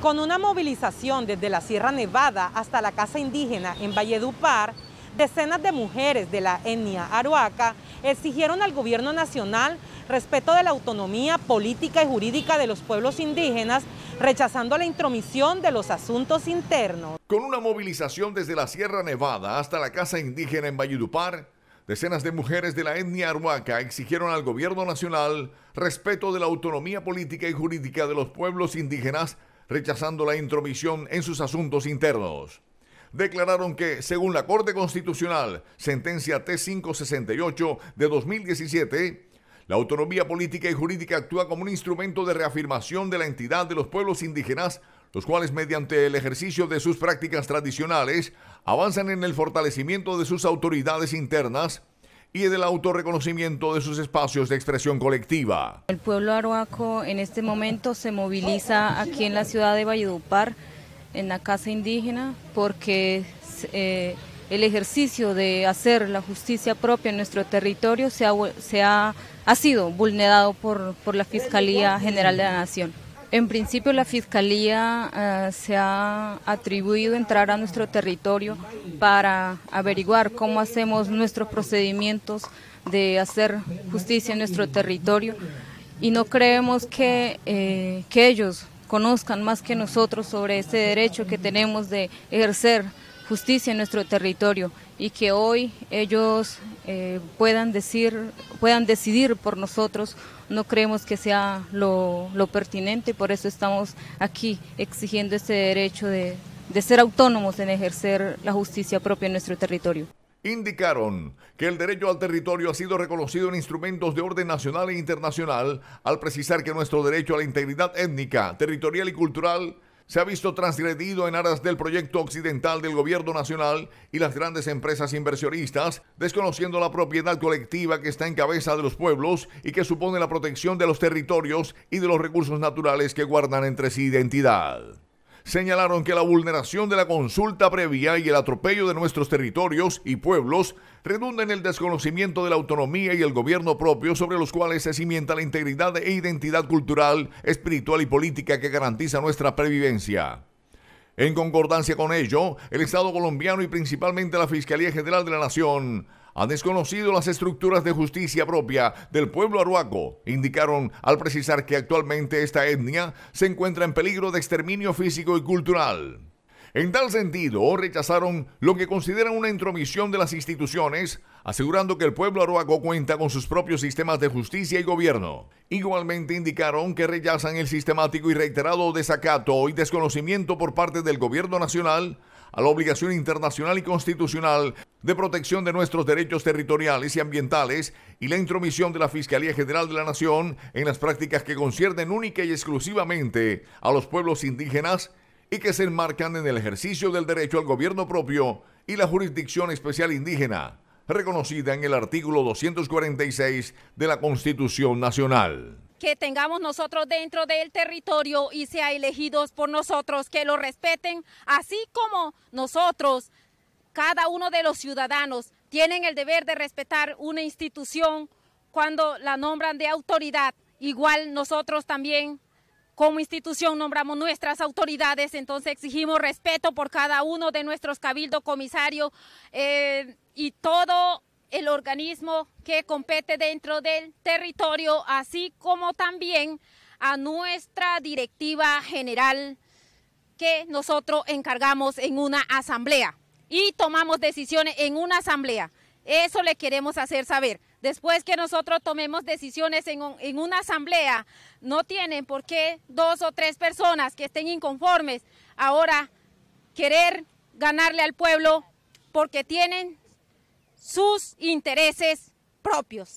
Con una movilización desde la Sierra Nevada hasta la Casa Indígena en Valledupar, decenas de mujeres de la etnia aruaca exigieron al gobierno nacional respeto de la autonomía política y jurídica de los pueblos indígenas, rechazando la intromisión de los asuntos internos. Con una movilización desde la Sierra Nevada hasta la Casa Indígena en Valledupar, Decenas de mujeres de la etnia Aruaca exigieron al gobierno nacional respeto de la autonomía política y jurídica de los pueblos indígenas, rechazando la intromisión en sus asuntos internos. Declararon que, según la Corte Constitucional, sentencia T568 de 2017, la autonomía política y jurídica actúa como un instrumento de reafirmación de la entidad de los pueblos indígenas, los cuales mediante el ejercicio de sus prácticas tradicionales avanzan en el fortalecimiento de sus autoridades internas, y en el autorreconocimiento de sus espacios de expresión colectiva. El pueblo aruaco en este momento se moviliza aquí en la ciudad de Valledupar, en la casa indígena, porque eh, el ejercicio de hacer la justicia propia en nuestro territorio se ha, sido vulnerado por la Fiscalía General de la Nación. En principio, la Fiscalía eh, se ha atribuido entrar a nuestro territorio para averiguar cómo hacemos nuestros procedimientos de hacer justicia en nuestro territorio y no creemos que, eh, que ellos conozcan más que nosotros sobre ese derecho que tenemos de ejercer justicia en nuestro territorio y que hoy ellos eh, puedan, decir, puedan decidir por nosotros, no creemos que sea lo, pertinente, por eso estamos aquí exigiendo este derecho de, de ser autónomos en ejercer la justicia propia en nuestro territorio indicaron que el derecho al territorio ha sido reconocido en instrumentos de orden nacional e internacional, al precisar que nuestro derecho a la integridad étnica, territorial y cultural se ha visto transgredido en aras del proyecto occidental del gobierno nacional y las grandes empresas inversionistas, desconociendo la propiedad colectiva que está en cabeza de los pueblos y que supone la protección de los territorios y de los recursos naturales que guardan entre sí identidad señalaron que la vulneración de la consulta previa y el atropello de nuestros territorios y pueblos redunda en el desconocimiento de la autonomía y el gobierno propio sobre los cuales se cimienta la integridad e identidad cultural, espiritual y política que garantiza nuestra previvencia. En concordancia con ello, el Estado colombiano y principalmente la Fiscalía General de la Nación ha desconocido las estructuras de justicia propia del pueblo aruaco, indicaron al precisar que actualmente esta etnia se encuentra en peligro de exterminio físico y cultural. En tal sentido, rechazaron lo que consideran una intromisión de las instituciones, asegurando que el pueblo aruaco cuenta con sus propios sistemas de justicia y gobierno. Igualmente indicaron que rechazan el sistemático y reiterado desacato y desconocimiento por parte del gobierno nacional a la obligación internacional y constitucional de protección de nuestros derechos territoriales y ambientales y la intromisión de la Fiscalía General de la Nación en las prácticas que conciernen única y exclusivamente a los pueblos indígenas y que se enmarcan en el ejercicio del derecho al gobierno propio y la jurisdicción especial indígena, reconocida en el artículo 246 de la Constitución Nacional que tengamos nosotros dentro del territorio y sea elegidos por nosotros, que lo respeten, así como nosotros, cada uno de los ciudadanos, tienen el deber de respetar una institución cuando la nombran de autoridad. Igual nosotros también como institución nombramos nuestras autoridades, entonces exigimos respeto por cada uno de nuestros cabildo comisario eh, y todo el organismo que compete dentro del territorio, así como también a nuestra directiva general que nosotros encargamos en una asamblea y tomamos decisiones en una asamblea. Eso le queremos hacer saber. Después que nosotros tomemos decisiones en, una asamblea, no tienen por qué dos o tres personas que estén inconformes ahora querer ganarle al pueblo porque tienen sus intereses propios.